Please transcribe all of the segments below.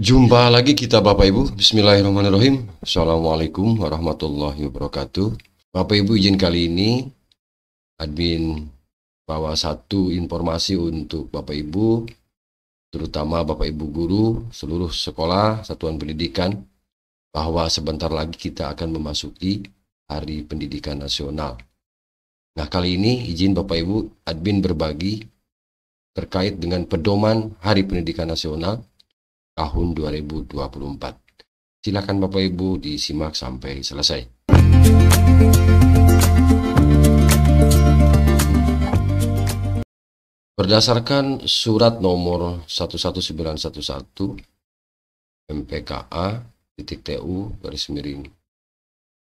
Jumpa lagi kita Bapak Ibu. Bismillahirrahmanirrahim. Assalamualaikum warahmatullahi wabarakatuh. Bapak Ibu izin kali ini admin bawa satu informasi untuk Bapak Ibu, terutama Bapak Ibu guru, seluruh sekolah, satuan pendidikan, bahwa sebentar lagi kita akan memasuki Hari Pendidikan Nasional. Nah kali ini izin Bapak Ibu admin berbagi terkait dengan pedoman Hari Pendidikan Nasional tahun 2024. Silakan Bapak Ibu disimak sampai selesai. Berdasarkan surat nomor 11911 MPKA titik TU garis miring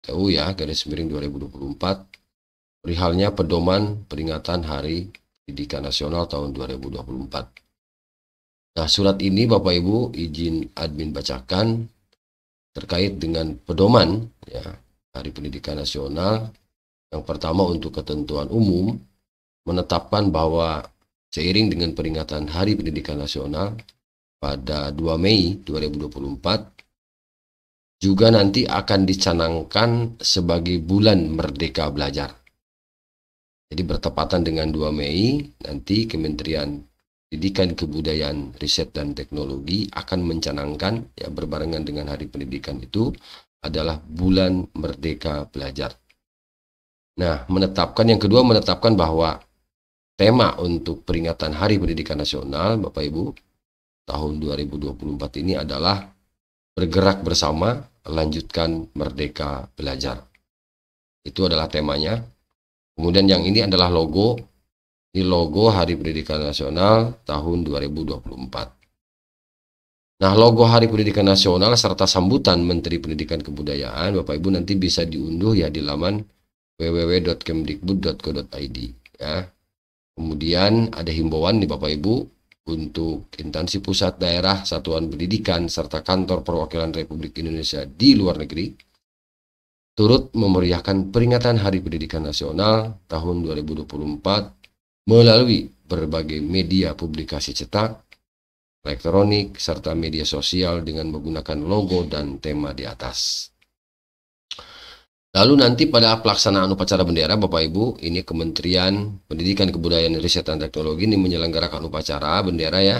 TU ya garis miring 2024 perihalnya pedoman peringatan Hari Pendidikan Nasional tahun 2024 Nah, surat ini Bapak Ibu izin admin bacakan terkait dengan pedoman ya Hari Pendidikan Nasional yang pertama untuk ketentuan umum menetapkan bahwa seiring dengan peringatan Hari Pendidikan Nasional pada 2 Mei 2024 juga nanti akan dicanangkan sebagai bulan merdeka belajar. Jadi bertepatan dengan 2 Mei nanti Kementerian pendidikan kebudayaan riset dan teknologi akan mencanangkan ya berbarengan dengan hari pendidikan itu adalah bulan merdeka belajar. Nah, menetapkan yang kedua menetapkan bahwa tema untuk peringatan Hari Pendidikan Nasional Bapak Ibu tahun 2024 ini adalah bergerak bersama lanjutkan merdeka belajar. Itu adalah temanya. Kemudian yang ini adalah logo di logo Hari Pendidikan Nasional tahun 2024. Nah, logo Hari Pendidikan Nasional serta sambutan Menteri Pendidikan Kebudayaan Bapak Ibu nanti bisa diunduh ya di laman www.kemdikbud.co.id ya. Kemudian ada himbauan di Bapak Ibu untuk instansi pusat daerah, satuan pendidikan serta kantor perwakilan Republik Indonesia di luar negeri turut memeriahkan peringatan Hari Pendidikan Nasional tahun 2024 melalui berbagai media publikasi cetak, elektronik, serta media sosial dengan menggunakan logo dan tema di atas. Lalu nanti pada pelaksanaan upacara bendera Bapak Ibu, ini Kementerian Pendidikan Kebudayaan Riset dan Teknologi ini menyelenggarakan upacara bendera ya.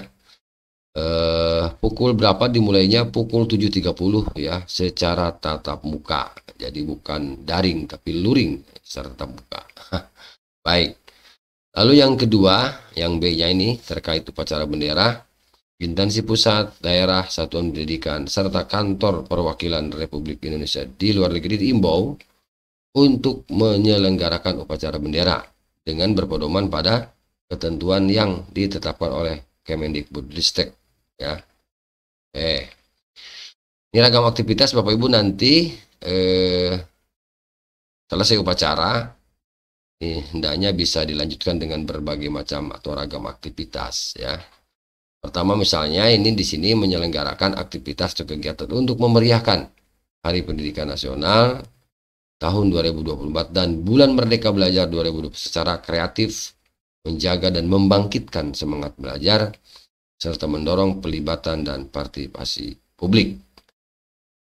Eh, pukul berapa dimulainya? Pukul 7.30 ya, secara tatap muka. Jadi bukan daring tapi luring secara tatap muka. Baik. Lalu yang kedua, yang B-nya ini terkait upacara bendera, intensi pusat, daerah, satuan pendidikan, serta kantor perwakilan Republik Indonesia di luar negeri diimbau untuk menyelenggarakan upacara bendera dengan berpedoman pada ketentuan yang ditetapkan oleh Kemendikbudristek ya. Eh. Ini ragam aktivitas Bapak Ibu nanti eh, selesai upacara Eh, hendaknya bisa dilanjutkan dengan berbagai macam atau ragam aktivitas ya. Pertama misalnya ini di sini menyelenggarakan aktivitas atau kegiatan untuk memeriahkan Hari Pendidikan Nasional tahun 2024 dan Bulan Merdeka Belajar 2020 secara kreatif menjaga dan membangkitkan semangat belajar serta mendorong pelibatan dan partisipasi publik.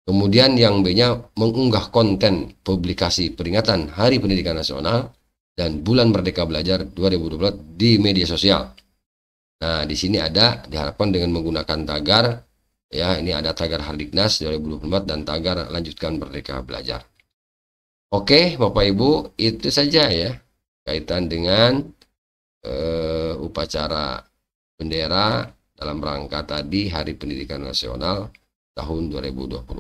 Kemudian yang B-nya mengunggah konten publikasi peringatan Hari Pendidikan Nasional dan Bulan Merdeka Belajar 2020 di media sosial. Nah, di sini ada diharapkan dengan menggunakan tagar ya, ini ada tagar Hardiknas 2024 dan tagar lanjutkan Merdeka Belajar. Oke, Bapak Ibu, itu saja ya kaitan dengan eh, upacara bendera dalam rangka tadi Hari Pendidikan Nasional tahun 2024.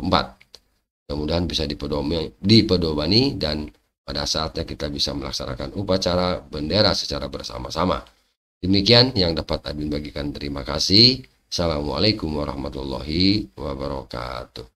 Mudah-mudahan bisa dipedomani dan pada saatnya kita bisa melaksanakan upacara bendera secara bersama-sama. Demikian yang dapat Admin bagikan. Terima kasih. Assalamualaikum warahmatullahi wabarakatuh.